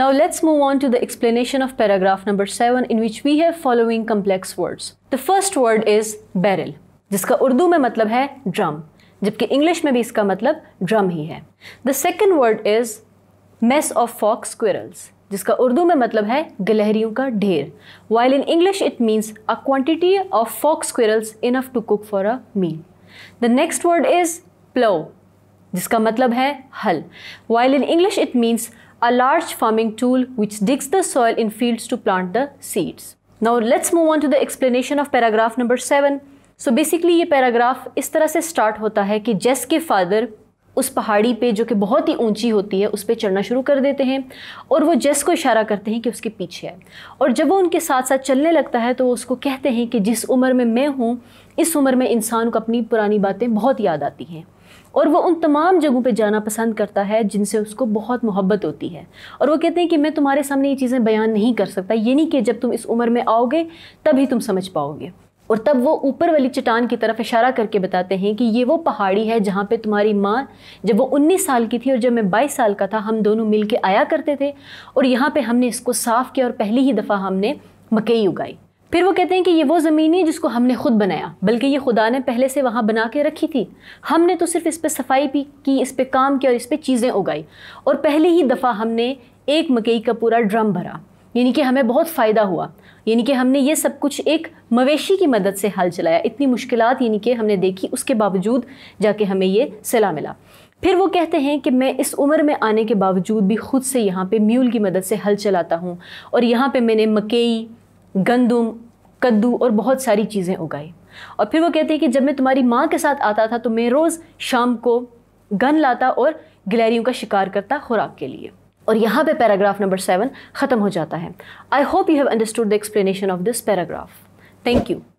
Now let's move on to the explanation of paragraph number 7 in which we have following complex words. The first word is barrel, jiska Urdu mein matlab hai drum, jibki English mein bhi iska matlab drum hi hai. The second word is mess of fox squirrels, jiska Urdu mein matlab hai galahriyun ka dheer. While in English it means a quantity of fox squirrels enough to cook for a meal. The next word is plow, jiska matlab hai hull. While in English it means a large farming tool which digs the soil in fields to plant the seeds. Now let's move on to the explanation of paragraph number seven so basically ये paragraph इस तरह से start होता है कि जेस के father उस पहाड़ी पे जो कि बहुत ही ऊंची होती है उस पर चढ़ना शुरू कर देते हैं और वो जेस को इशारा करते हैं कि उसके पीछे है और जब वो उनके साथ साथ चलने लगता है तो वो उसको कहते हैं कि जिस उम्र में मैं हूँ इस उम्र में इंसान को अपनी पुरानी बातें बहुत याद आती हैं और वो उन तमाम जगहों पे जाना पसंद करता है जिनसे उसको बहुत मोहब्बत होती है और वो कहते हैं कि मैं तुम्हारे सामने ये चीज़ें बयान नहीं कर सकता ये नहीं कि जब तुम इस उम्र में आओगे तभी तुम समझ पाओगे और तब वो ऊपर वाली चट्टान की तरफ इशारा करके बताते हैं कि ये वो पहाड़ी है जहाँ पे तुम्हारी माँ जब वो 19 साल की थी और जब मैं 22 साल का था हम दोनों मिल आया करते थे और यहाँ पे हमने इसको साफ़ किया और पहली ही दफ़ा हमने मकई उगाई फिर वो कहते हैं कि ये वो ज़मीन नहीं है जिसको हमने खुद बनाया बल्कि ये खुदा ने पहले से वहाँ बना के रखी थी हमने तो सिर्फ इस पर सफाई भी की इस पर काम किया और इस पर चीज़ें उगाई और पहले ही दफ़ा हमने एक मकई का पूरा ड्रम भरा यानी कि हमें बहुत फ़ायदा हुआ यानी कि हमने ये सब कुछ एक मवेशी की मदद से हल चलाया इतनी मुश्किल यानी कि हमने देखी उसके बावजूद जाके हमें ये सलाह मिला फिर वो कहते हैं कि मैं इस उम्र में आने के बावजूद भी ख़ुद से यहाँ पे म्यूल की मदद से हल चलाता हूँ और यहाँ पे मैंने मकई गंदुम कद्दू और बहुत सारी चीज़ें उगाई और फिर वो कहते हैं कि जब मैं तुम्हारी माँ के साथ आता था तो मैं रोज़ शाम को गन लाता और गिलहरियों का शिकार करता खुराक के लिए और यहाँ पे पैराग्राफ नंबर सेवन ख़त्म हो जाता है I hope you have understood the explanation of this paragraph thank you